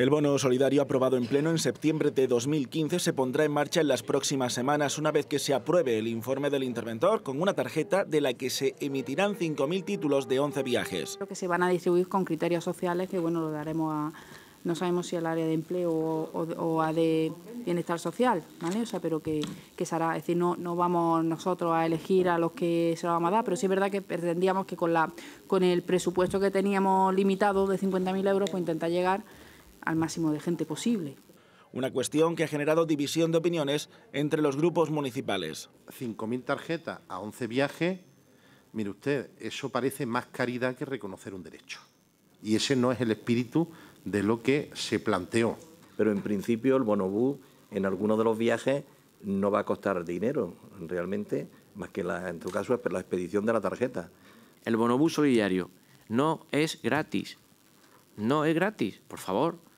El bono solidario aprobado en pleno en septiembre de 2015 se pondrá en marcha en las próximas semanas una vez que se apruebe el informe del interventor con una tarjeta de la que se emitirán 5.000 títulos de 11 viajes. que se van a distribuir con criterios sociales que bueno, lo daremos a no sabemos si al área de empleo o, a de bienestar social, ¿vale? O sea, pero que, que será, es decir, no, no vamos nosotros a elegir a los que se lo vamos a dar, pero sí es verdad que pretendíamos que con la con el presupuesto que teníamos limitado de 50.000 euros, pues intentar llegar al máximo de gente posible. Una cuestión que ha generado división de opiniones entre los grupos municipales. 5.000 tarjetas a 11 viajes, mire usted, eso parece más caridad que reconocer un derecho. Y ese no es el espíritu de lo que se planteó. Pero en principio el bonobús en alguno de los viajes no va a costar dinero realmente, más que la, en tu caso la expedición de la tarjeta. El bonobús solidario no es gratis, no es gratis, por favor.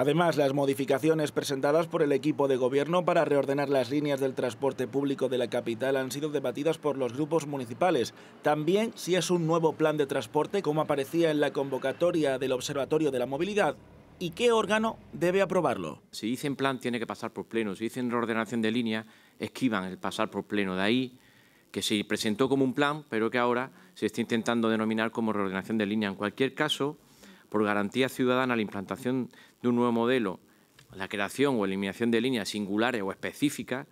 Además, las modificaciones presentadas por el equipo de gobierno para reordenar las líneas del transporte público de la capital han sido debatidas por los grupos municipales. También si es un nuevo plan de transporte como aparecía en la convocatoria del Observatorio de la Movilidad y qué órgano debe aprobarlo. Si dicen plan, tiene que pasar por pleno. Si dicen reordenación de línea, esquivan el pasar por pleno. De ahí que se presentó como un plan, pero que ahora se está intentando denominar como reordenación de línea. En cualquier caso, por garantía ciudadana la implantación de un nuevo modelo, la creación o eliminación de líneas singulares o específicas,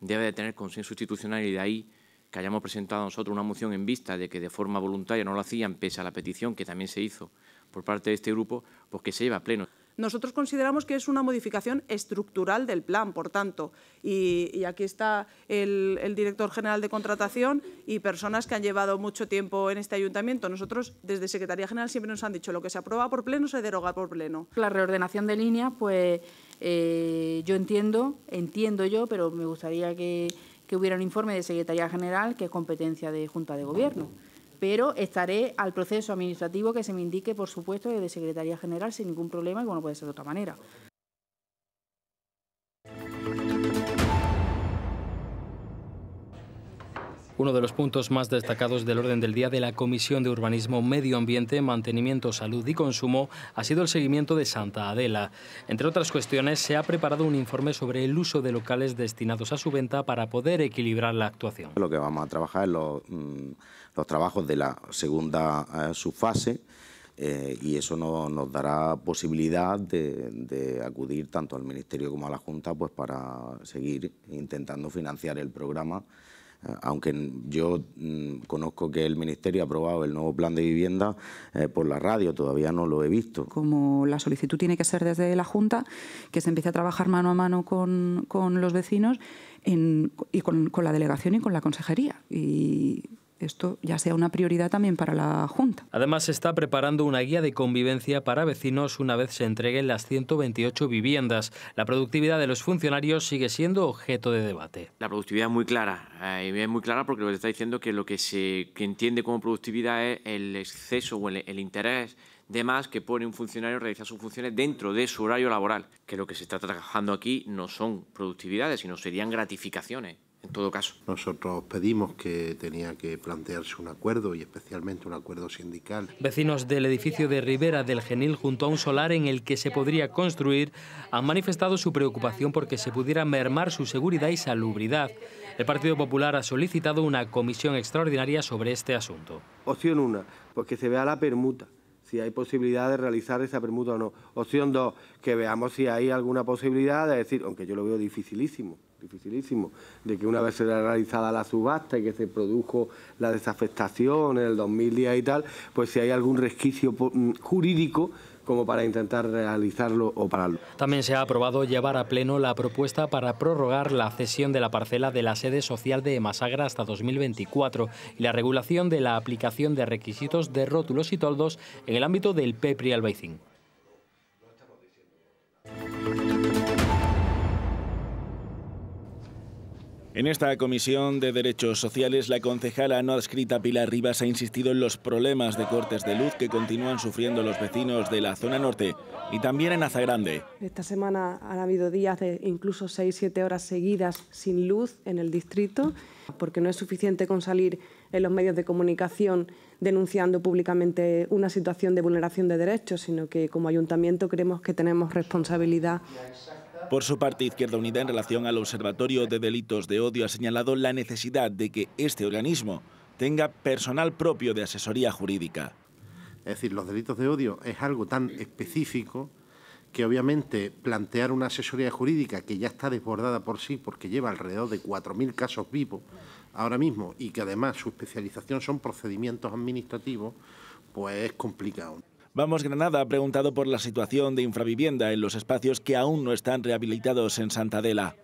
debe de tener consenso institucional y de ahí que hayamos presentado nosotros una moción en vista de que de forma voluntaria no lo hacían, pese a la petición que también se hizo por parte de este grupo, pues que se lleva a pleno. Nosotros consideramos que es una modificación estructural del plan, por tanto, y, aquí está el, director general de contratación y personas que han llevado mucho tiempo en este ayuntamiento. Nosotros, desde Secretaría General, siempre nos han dicho lo que se aprueba por pleno se deroga por pleno. La reordenación de líneas, pues eh, yo entiendo, entiendo yo, pero me gustaría que, que hubiera un informe de Secretaría General que es competencia de Junta de Gobierno pero estaré al proceso administrativo que se me indique, por supuesto, de Secretaría General sin ningún problema, y bueno, puede ser de otra manera. uno de los puntos más destacados del orden del día de la Comisión de Urbanismo, Medio Ambiente, Mantenimiento, Salud y Consumo ha sido el seguimiento de Santa Adela. Entre otras cuestiones, se ha preparado un informe sobre el uso de locales destinados a su venta para poder equilibrar la actuación. Lo que vamos a trabajar es los, mm, los trabajos de la segunda eh, subfase. Eh, y eso nos dará posibilidad de, de, acudir tanto al Ministerio como a la Junta pues para seguir intentando financiar el programa aunque yo mm, conozco que el Ministerio ha aprobado el nuevo plan de vivienda eh, por la radio, todavía no lo he visto. Como la solicitud tiene que ser desde la Junta, que se empiece a trabajar mano a mano con, los vecinos y con, con la delegación y con la consejería. Y esto ya sea una prioridad también para la Junta. Además, se está preparando una guía de convivencia para vecinos una vez se entreguen las 128 viviendas. La productividad de los funcionarios sigue siendo objeto de debate. La productividad es muy clara, eh, y es muy clara porque lo que está diciendo que lo que se entiende como productividad es el exceso o el, el interés de más que pone un funcionario a realizar sus funciones dentro de su horario laboral, que lo que se está trabajando aquí no son productividades, sino serían gratificaciones en todo caso. Nosotros pedimos que tenía que plantearse un acuerdo y especialmente un acuerdo sindical. Vecinos del edificio de Rivera del Genil junto a un solar en el que se podría construir han manifestado su preocupación porque se pudiera mermar su seguridad y salubridad. El Partido Popular ha solicitado una comisión extraordinaria sobre este asunto. Opción una, pues que se vea la permuta si hay posibilidad de realizar esa permuta o no. Opción dos, que veamos si hay alguna posibilidad de decir, aunque yo lo veo dificilísimo, dificilísimo, de que una vez se realizada la subasta y que se produjo la desafectación en el 2010 y tal, pues si hay algún resquicio mm, jurídico como para intentar realizarlo o pararlo. También se ha aprobado llevar a pleno la propuesta para prorrogar la cesión de la parcela de la sede social de Masagra hasta 2024 y la regulación de la aplicación de requisitos de rótulos y toldos en el ámbito del PEPRI Albaicín. En esta comisión de derechos sociales, la concejala no adscrita Pilar Rivas ha insistido en los problemas de cortes de luz que continúan sufriendo los vecinos de la zona norte y también en Azagrande. Esta semana han habido días de incluso 6 siete horas seguidas sin luz en el distrito, porque no es suficiente con salir en los medios de comunicación denunciando públicamente una situación de vulneración de derechos, sino que como ayuntamiento creemos que tenemos responsabilidad por su parte, Izquierda Unida, en relación al Observatorio de Delitos de Odio, ha señalado la necesidad de que este organismo tenga personal propio de asesoría jurídica. Es decir, los delitos de odio es algo tan específico que obviamente plantear una asesoría jurídica que ya está desbordada por sí porque lleva alrededor de 4.000 casos vivos ahora mismo y que además su especialización son procedimientos administrativos, pues es complicado. Vamos Granada ha preguntado por la situación de infravivienda en los espacios que aún no están rehabilitados en Santadela.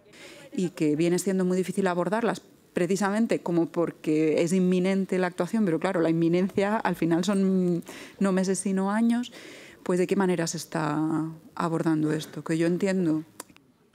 Y que viene siendo muy difícil abordarlas precisamente como porque es inminente la actuación, pero claro, la inminencia al final son no meses sino años, pues de qué manera se está abordando esto, que yo entiendo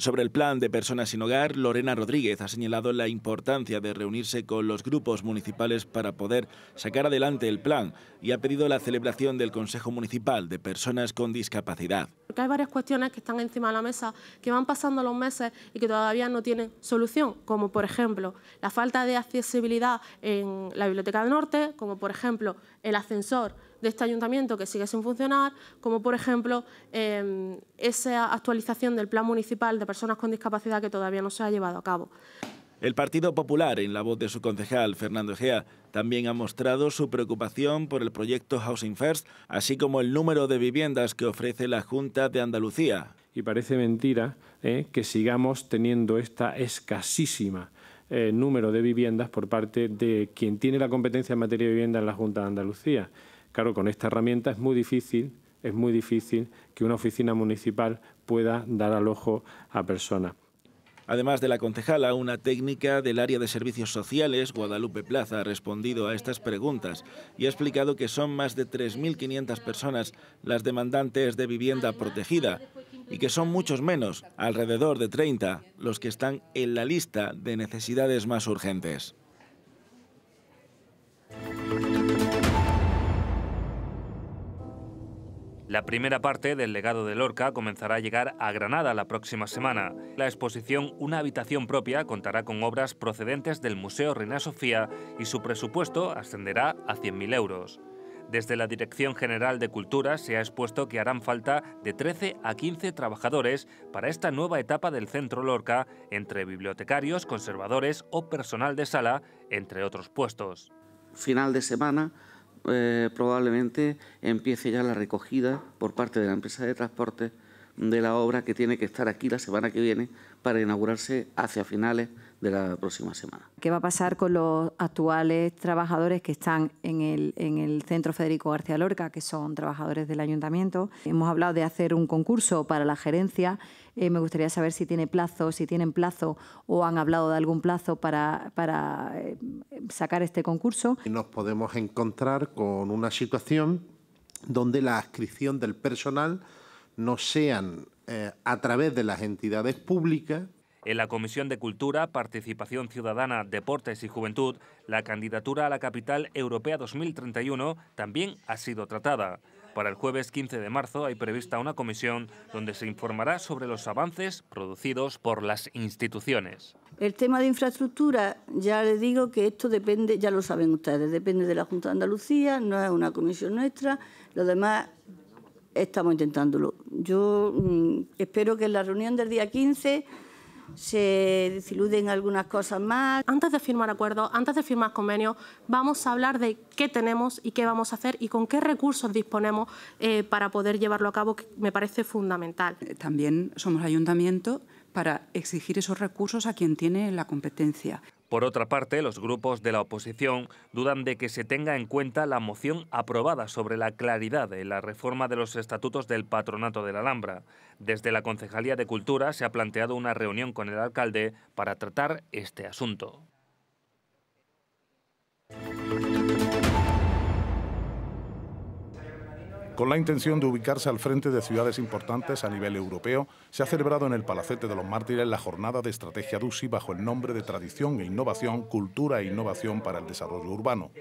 sobre el plan de personas sin hogar, Lorena Rodríguez ha señalado la importancia de reunirse con los grupos municipales para poder sacar adelante el plan y ha pedido la celebración del Consejo Municipal de Personas con Discapacidad. hay varias cuestiones que están encima de la mesa, que van pasando los meses y que todavía no tienen solución, como por ejemplo la falta de accesibilidad en la Biblioteca del Norte, como por ejemplo el ascensor de este ayuntamiento que sigue sin funcionar, como por ejemplo em, esa actualización del plan municipal de personas con discapacidad que todavía no se ha llevado a cabo. El Partido Popular, en la voz de su concejal Fernando Egea, también ha mostrado su preocupación por el proyecto Housing First, así como el número de viviendas que ofrece la Junta de Andalucía. Y parece mentira eh, que sigamos teniendo esta escasísima eh, número de viviendas por parte de quien tiene la competencia en materia de vivienda en la Junta de Andalucía. Claro, con esta herramienta es muy difícil, es muy difícil que una oficina municipal pueda dar alojo a personas. Además de la concejala, una técnica del área de servicios sociales, Guadalupe Plaza, ha respondido a estas preguntas y ha explicado que son más de 3.500 personas las demandantes de vivienda protegida y que son muchos menos, alrededor de 30, los que están en la lista de necesidades más urgentes. La primera parte del legado de Lorca comenzará a llegar a Granada la próxima semana. La exposición Una habitación propia contará con obras procedentes del Museo Reina Sofía y su presupuesto ascenderá a 100.000 euros. Desde la Dirección General de Cultura se ha expuesto que harán falta de 13 a 15 trabajadores para esta nueva etapa del Centro Lorca, entre bibliotecarios, conservadores o personal de sala, entre otros puestos. Final de semana eh, probablemente empiece ya la recogida por parte de la empresa de transporte de la obra que tiene que estar aquí la semana que viene para inaugurarse hacia finales de la próxima semana. ¿Qué va a pasar con los actuales trabajadores que están en el, en el Centro Federico García Lorca, que son trabajadores del ayuntamiento? Hemos hablado de hacer un concurso para la gerencia. Eh, me gustaría saber si tiene plazo, si tienen plazo o han hablado de algún plazo para, para eh, sacar este concurso. Nos podemos encontrar con una situación donde la adscripción del personal no sean eh, a través de las entidades públicas, en la Comisión de Cultura, Participación Ciudadana, Deportes y Juventud, la candidatura a la Capital Europea 2031 también ha sido tratada. Para el jueves 15 de marzo hay prevista una comisión donde se informará sobre los avances producidos por las instituciones. El tema de infraestructura, ya les digo que esto depende, ya lo saben ustedes, depende de la Junta de Andalucía, no es una comisión nuestra, lo demás estamos intentándolo. Yo mm, espero que en la reunión del día 15 se diluden algunas cosas más. Antes de firmar acuerdos, antes de firmar convenios, vamos a hablar de qué tenemos y qué vamos a hacer y con qué recursos disponemos eh, para poder llevarlo a cabo, que me parece fundamental. Eh, también somos ayuntamiento para exigir esos recursos a quien tiene la competencia. Por otra parte, los grupos de la oposición dudan de que se tenga en cuenta la moción aprobada sobre la claridad en la reforma de los estatutos del Patronato de la Alhambra. Desde la Concejalía de Cultura se ha planteado una reunión con el alcalde para tratar este asunto. con la intención de ubicarse al frente de ciudades importantes a nivel europeo, se ha celebrado en el Palacete de los Mártires la jornada de estrategia DUSI bajo el nombre de Tradición e Innovación, Cultura e Innovación para el Desarrollo Urbano.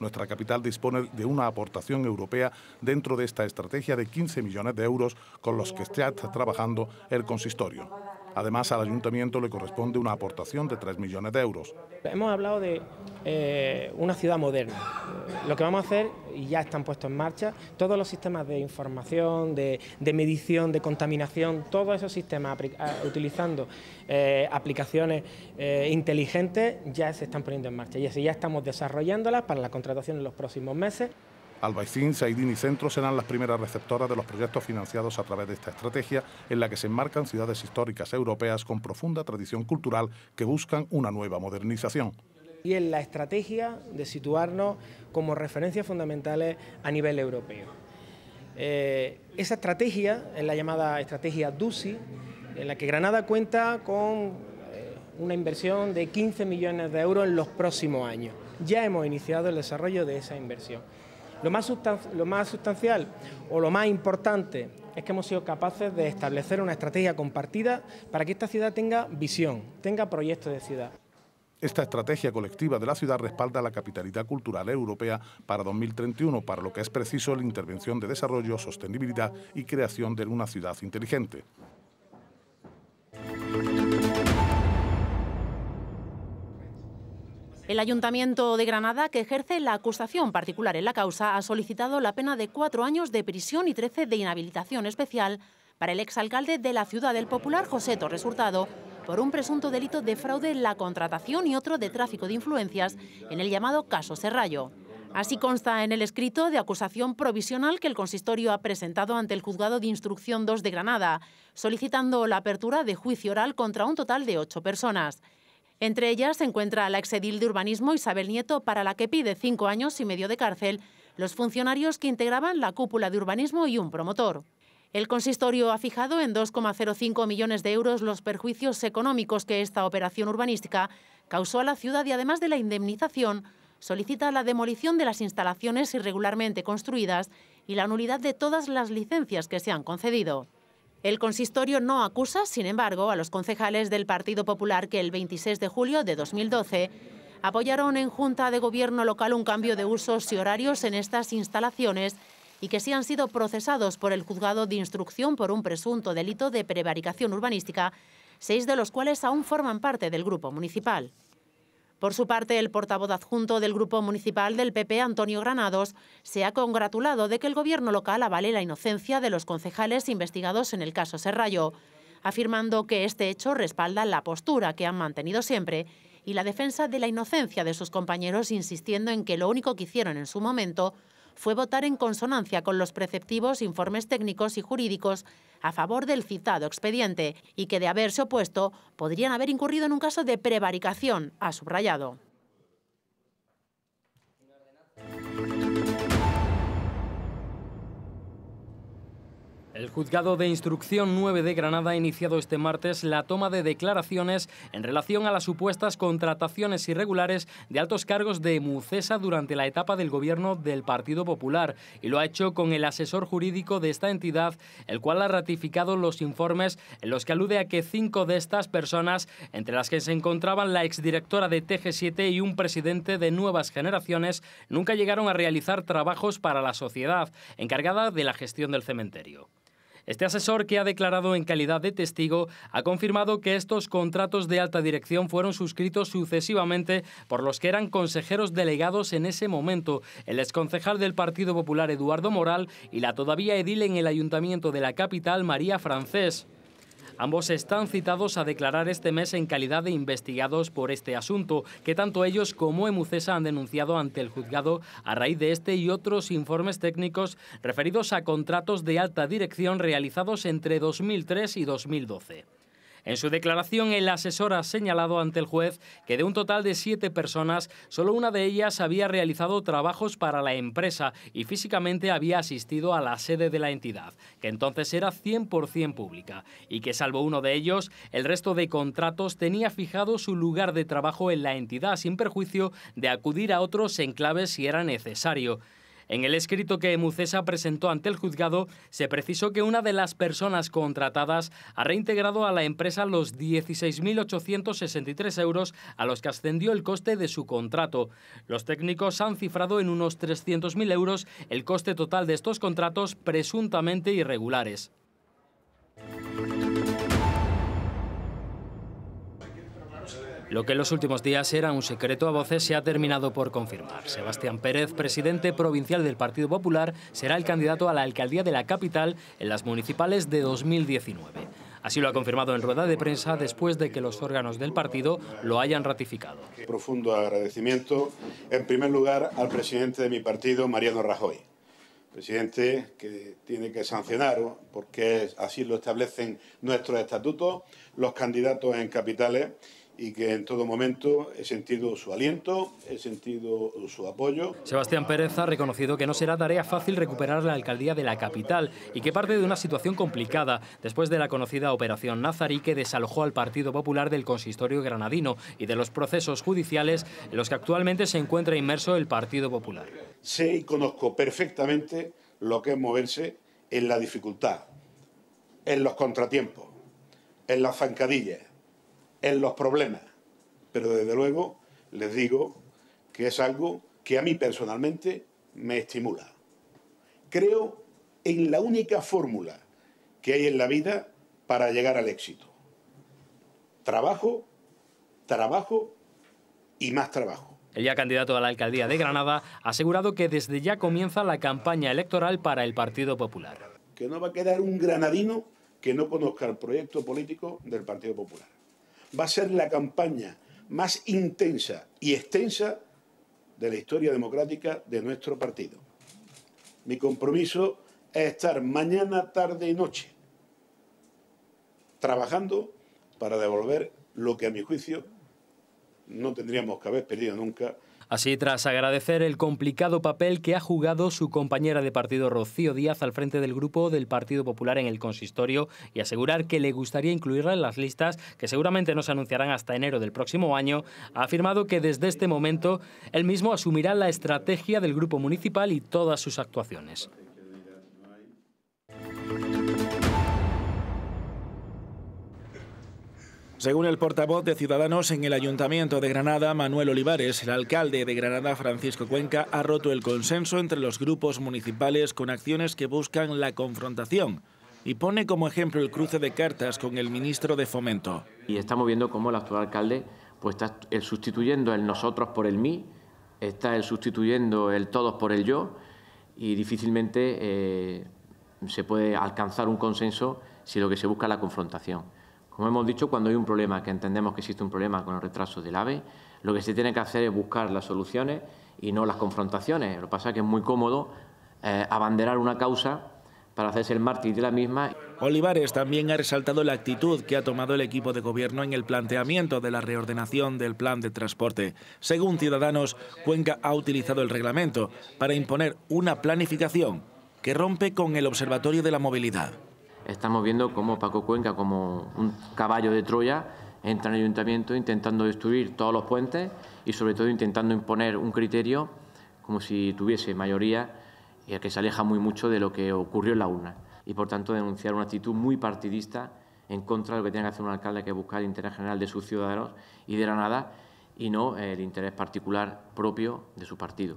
Nuestra capital dispone de una aportación europea dentro de esta estrategia de 15 millones de euros con los que está trabajando el consistorio. Además, al ayuntamiento le corresponde una aportación de 3 millones de euros. Hemos hablado de eh, una ciudad moderna. Eh, lo que vamos a hacer, y ya están puestos en marcha, todos los sistemas de información, de, medición, de contaminación, todos esos sistemas ah, utilizando eh, aplicaciones inteligentes ya se están poniendo en marcha y así ya estamos desarrollándolas para la contratación en los próximos meses. Albaicín, Saidín y Centro serán las primeras receptoras de los proyectos financiados a través de esta estrategia en la que se enmarcan ciudades históricas europeas con profunda tradición cultural que buscan una nueva modernización y en la estrategia de situarnos como referencias fundamentales a nivel europeo. Eh, esa estrategia es la llamada estrategia DUSI... en la que Granada cuenta con eh, una inversión de 15 millones de euros en los próximos años. Ya hemos iniciado el desarrollo de esa inversión. Lo más, lo más sustancial o lo más importante es que hemos sido capaces de establecer una estrategia compartida para que esta ciudad tenga visión, tenga proyectos de ciudad. Esta estrategia colectiva de la ciudad respalda la capitalidad cultural europea para 2031, para lo que es preciso la intervención de desarrollo, sostenibilidad y creación de una ciudad inteligente. El Ayuntamiento de Granada, que ejerce la acusación particular en la causa, ha solicitado la pena de cuatro años de prisión y trece de inhabilitación especial para el exalcalde de la Ciudad del Popular, José Torres Hurtado, por un presunto delito de fraude en la contratación y otro de tráfico de influencias en el llamado caso Serrallo. Así consta en el escrito de acusación provisional que el consistorio ha presentado ante el Juzgado de Instrucción 2 de Granada, solicitando la apertura de juicio oral contra un total de ocho personas. Entre ellas se encuentra la exedil de urbanismo Isabel Nieto, para la que pide cinco años y medio de cárcel los funcionarios que integraban la cúpula de urbanismo y un promotor. El consistorio ha fijado en 2,05 millones de euros los perjuicios económicos que esta operación urbanística causó a la ciudad y además de la indemnización, solicita la demolición de las instalaciones irregularmente construidas y la nulidad de todas las licencias que se han concedido. El consistorio no acusa, sin embargo, a los concejales del Partido Popular que el 26 de julio de 2012 apoyaron en Junta de Gobierno local un cambio de usos y horarios en estas instalaciones y que sí han sido procesados por el juzgado de instrucción por un presunto delito de prevaricación urbanística, seis de los cuales aún forman parte del grupo municipal. Por su parte, el portavoz adjunto del Grupo Municipal del PP, Antonio Granados, se ha congratulado de que el Gobierno local avale la inocencia de los concejales investigados en el caso Serrallo, afirmando que este hecho respalda la postura que han mantenido siempre y la defensa de la inocencia de sus compañeros, insistiendo en que lo único que hicieron en su momento fue votar en consonancia con los preceptivos informes técnicos y jurídicos a favor del citado expediente y que de haberse opuesto podrían haber incurrido en un caso de prevaricación, ha subrayado. El juzgado de instrucción 9 de Granada ha iniciado este martes la toma de declaraciones en relación a las supuestas contrataciones irregulares de altos cargos de Mucesa durante la etapa del gobierno del Partido Popular y lo ha hecho con el asesor jurídico de esta entidad, el cual ha ratificado los informes en los que alude a que cinco de estas personas, entre las que se encontraban la exdirectora de TG7 y un presidente de Nuevas Generaciones, nunca llegaron a realizar trabajos para la sociedad encargada de la gestión del cementerio. Este asesor, que ha declarado en calidad de testigo, ha confirmado que estos contratos de alta dirección fueron suscritos sucesivamente por los que eran consejeros delegados en ese momento, el exconcejal del Partido Popular Eduardo Moral y la todavía edil en el Ayuntamiento de la capital María Francés. Ambos están citados a declarar este mes en calidad de investigados por este asunto, que tanto ellos como Emucesa han denunciado ante el juzgado a raíz de este y otros informes técnicos referidos a contratos de alta dirección realizados entre 2003 y 2012. En su declaración, el asesor ha señalado ante el juez que de un total de siete personas, solo una de ellas había realizado trabajos para la empresa y físicamente había asistido a la sede de la entidad, que entonces era 100% pública, y que salvo uno de ellos, el resto de contratos tenía fijado su lugar de trabajo en la entidad sin perjuicio de acudir a otros enclaves si era necesario. En el escrito que Emucesa presentó ante el juzgado, se precisó que una de las personas contratadas ha reintegrado a la empresa los 16.863 euros a los que ascendió el coste de su contrato. Los técnicos han cifrado en unos 300.000 euros el coste total de estos contratos presuntamente irregulares. Lo que en los últimos días era un secreto a voces se ha terminado por confirmar. Sebastián Pérez, presidente provincial del Partido Popular, será el candidato a la alcaldía de la capital en las municipales de 2019. Así lo ha confirmado en rueda de prensa después de que los órganos del partido lo hayan ratificado. Profundo agradecimiento, en primer lugar, al presidente de mi partido, Mariano Rajoy. Presidente, que tiene que sancionar, porque así lo establecen nuestros estatutos, los candidatos en capitales y que en todo momento he sentido su aliento, he sentido su apoyo. Sebastián Pérez ha reconocido que no será tarea fácil recuperar la alcaldía de la capital y que parte de una situación complicada después de la conocida operación Nazarí que desalojó al Partido Popular del consistorio granadino y de los procesos judiciales en los que actualmente se encuentra inmerso el Partido Popular. Sé y conozco perfectamente lo que es moverse en la dificultad, en los contratiempos, en las zancadillas en los problemas. Pero desde luego les digo que es algo que a mí personalmente me estimula. Creo en la única fórmula que hay en la vida para llegar al éxito. Trabajo, trabajo y más trabajo. El ya candidato a la alcaldía de Granada ha asegurado que desde ya comienza la campaña electoral para el Partido Popular. Que no va a quedar un granadino que no conozca el proyecto político del Partido Popular va a ser la campaña más intensa y extensa de la historia democrática de nuestro partido. Mi compromiso es estar mañana, tarde y noche trabajando para devolver lo que a mi juicio no tendríamos que haber perdido nunca, Así, tras agradecer el complicado papel que ha jugado su compañera de partido Rocío Díaz al frente del grupo del Partido Popular en el consistorio y asegurar que le gustaría incluirla en las listas que seguramente no se anunciarán hasta enero del próximo año, ha afirmado que desde este momento él mismo asumirá la estrategia del grupo municipal y todas sus actuaciones. Según el portavoz de Ciudadanos en el Ayuntamiento de Granada, Manuel Olivares, el alcalde de Granada, Francisco Cuenca, ha roto el consenso entre los grupos municipales con acciones que buscan la confrontación y pone como ejemplo el cruce de cartas con el ministro de Fomento. Y estamos viendo cómo el actual alcalde pues, está el sustituyendo el nosotros por el mí, está el sustituyendo el todos por el yo y difícilmente eh, se puede alcanzar un consenso si lo que se busca es la confrontación. Como hemos dicho, cuando hay un problema, que entendemos que existe un problema con el retraso del AVE, lo que se tiene que hacer es buscar las soluciones y no las confrontaciones. Lo que pasa es que es muy cómodo eh, abanderar una causa para hacerse el mártir de la misma. Olivares también ha resaltado la actitud que ha tomado el equipo de gobierno en el planteamiento de la reordenación del plan de transporte. Según Ciudadanos, Cuenca ha utilizado el reglamento para imponer una planificación que rompe con el Observatorio de la Movilidad estamos viendo cómo Paco Cuenca, como un caballo de Troya, entra en el ayuntamiento intentando destruir todos los puentes y sobre todo intentando imponer un criterio como si tuviese mayoría y que se aleja muy mucho de lo que ocurrió en la urna y por tanto denunciar una actitud muy partidista en contra de lo que tiene que hacer un alcalde que buscar el interés general de sus ciudadanos y de la nada y no el interés particular propio de su partido.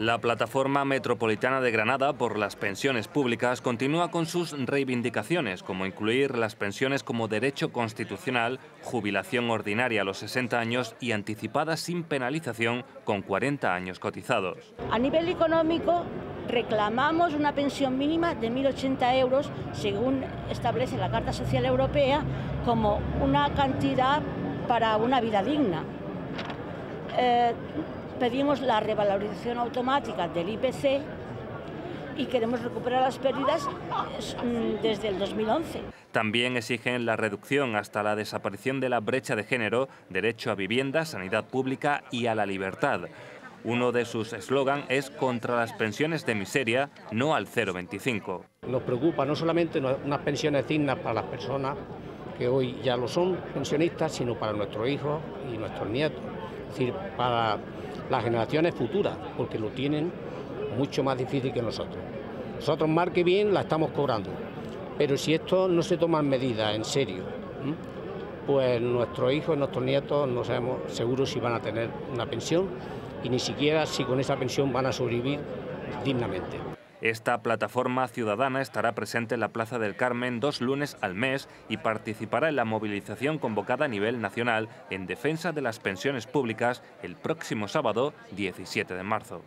La plataforma metropolitana de Granada por las pensiones públicas continúa con sus reivindicaciones, como incluir las pensiones como derecho constitucional, jubilación ordinaria a los 60 años y anticipada sin penalización con 40 años cotizados. A nivel económico, reclamamos una pensión mínima de 1.080 euros, según establece la Carta Social Europea, como una cantidad para una vida digna. Eh, pedimos la revalorización automática del IPC y queremos recuperar las pérdidas mm, desde el 2011. También exigen la reducción hasta la desaparición de la brecha de género, derecho a vivienda, sanidad pública y a la libertad. Uno de sus eslogan es contra las pensiones de miseria, no al 0,25. Nos preocupa no solamente unas pensiones dignas para las personas que hoy ya lo son pensionistas, sino para nuestros hijos y nuestros nietos. Es decir, para las generaciones futuras, porque lo tienen mucho más difícil que nosotros. Nosotros, marque que bien, la estamos cobrando, pero si esto no se en medidas en serio, pues nuestros hijos, nuestros nietos, no sabemos seguros si van a tener una pensión y ni siquiera si con esa pensión van a sobrevivir dignamente. Esta plataforma ciudadana estará presente en la Plaza del Carmen dos lunes al mes y participará en la movilización convocada a nivel nacional en defensa de las pensiones públicas el próximo sábado 17 de marzo.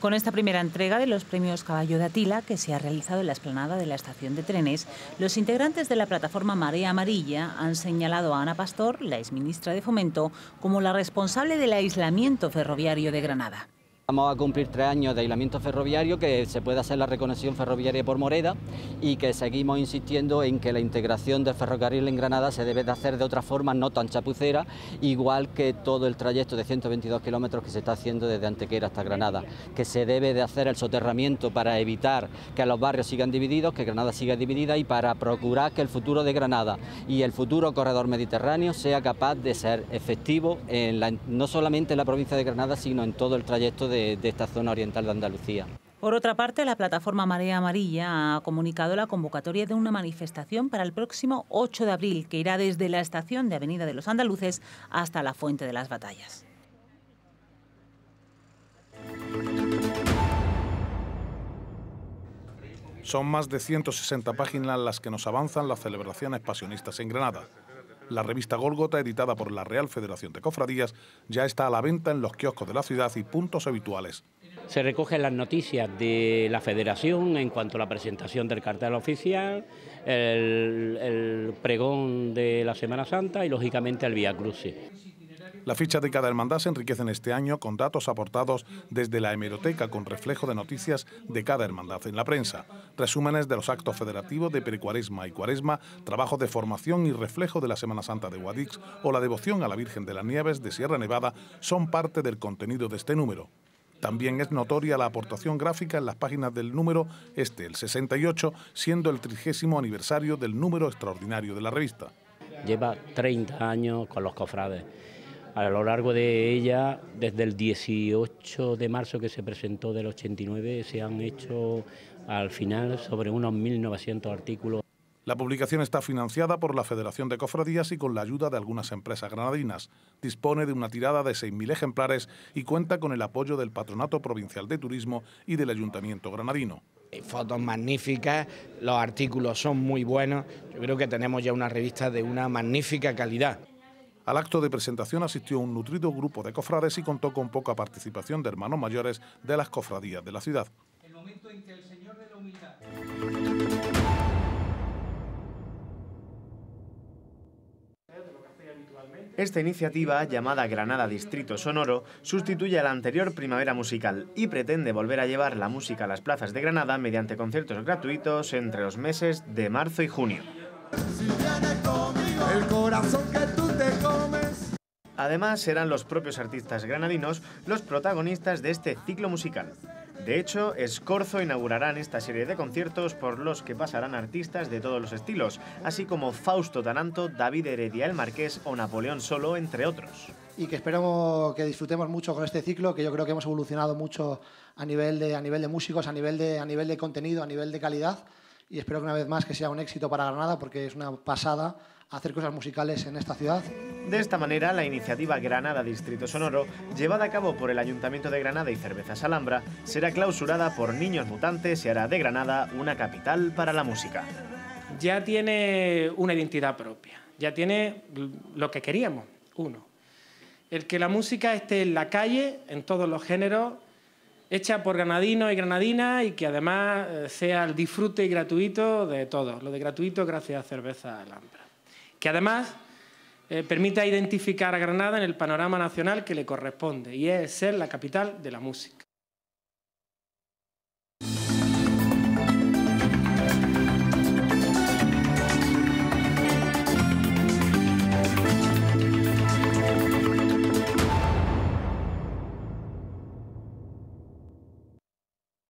Con esta primera entrega de los premios Caballo de Atila, que se ha realizado en la esplanada de la estación de trenes, los integrantes de la plataforma Marea Amarilla han señalado a Ana Pastor, la exministra de Fomento, como la responsable del aislamiento ferroviario de Granada. Vamos a cumplir tres años de aislamiento ferroviario, que se puede hacer la reconexión ferroviaria por Moreda y que seguimos insistiendo en que la integración del ferrocarril en Granada se debe de hacer de otra forma, no tan chapucera, igual que todo el trayecto de 122 kilómetros que se está haciendo desde Antequera hasta Granada, que se debe de hacer el soterramiento para evitar que los barrios sigan divididos, que Granada siga dividida y para procurar que el futuro de Granada y el futuro corredor mediterráneo sea capaz de ser efectivo en no solamente en la provincia de Granada, sino en todo el trayecto de de, esta zona oriental de Andalucía. Por otra parte, la plataforma Marea Amarilla ha comunicado la convocatoria de una manifestación para el próximo 8 de abril, que irá desde la estación de Avenida de los Andaluces hasta la Fuente de las Batallas. Son más de 160 páginas las que nos avanzan las celebraciones pasionistas en Granada. La revista Golgota, editada por la Real Federación de Cofradías, ya está a la venta en los kioscos de la ciudad y puntos habituales. Se recogen las noticias de la Federación en cuanto a la presentación del cartel oficial, el, pregón de la Semana Santa y, lógicamente, el Vía Crucis. ...la ficha de cada hermandad se enriquece en este año con datos aportados desde la hemeroteca con reflejo de noticias de cada hermandad en la prensa, resúmenes de los actos federativos de pericuaresma y cuaresma, trabajos de formación y reflejo de la Semana Santa de Guadix o la devoción a la Virgen de las Nieves de Sierra Nevada son parte del contenido de este número. También es notoria la aportación gráfica en las páginas del número este, el 68, siendo el trigésimo aniversario del número extraordinario de la revista. Lleva 30 años con los cofrades a lo largo de ella, desde el 18 de marzo que se presentó del 89, se han hecho al final sobre unos 1.900 artículos. La publicación está financiada por la Federación de Cofradías y con la ayuda de algunas empresas granadinas. Dispone de una tirada de 6.000 ejemplares y cuenta con el apoyo del Patronato Provincial de Turismo y del Ayuntamiento Granadino. Fotos magníficas, los artículos son muy buenos. Yo creo que tenemos ya una revista de una magnífica calidad. Al acto de presentación asistió un nutrido grupo de cofrades y contó con poca participación de hermanos mayores de las cofradías de la ciudad. Esta iniciativa, llamada Granada Distrito Sonoro, sustituye a la anterior Primavera Musical y pretende volver a llevar la música a las plazas de Granada mediante conciertos gratuitos entre los meses de marzo y junio. El corazón Además, serán los propios artistas granadinos los protagonistas de este ciclo musical. De hecho, Escorzo inaugurarán esta serie de conciertos por los que pasarán artistas de todos los estilos, así como Fausto Taranto, David Heredia el Marqués o Napoleón Solo, entre otros. Y que esperamos que disfrutemos mucho con este ciclo, que yo creo que hemos evolucionado mucho a nivel de, a nivel de músicos, a nivel de, a nivel de contenido, a nivel de calidad. Y espero que una vez más que sea un éxito para Granada, porque es una pasada hacer cosas musicales en esta ciudad. De esta manera, la iniciativa Granada Distrito Sonoro, llevada a cabo por el Ayuntamiento de Granada y Cervezas Alhambra, será clausurada por Niños Mutantes y hará de Granada una capital para la música. Ya tiene una identidad propia, ya tiene lo que queríamos, uno. El que la música esté en la calle, en todos los géneros, hecha por granadinos y granadinas y que además eh, sea el disfrute y gratuito de todos. Lo de gratuito gracias a Cerveza Alhambra que además eh, permita identificar a Granada en el panorama nacional que le corresponde y es ser la capital de la música.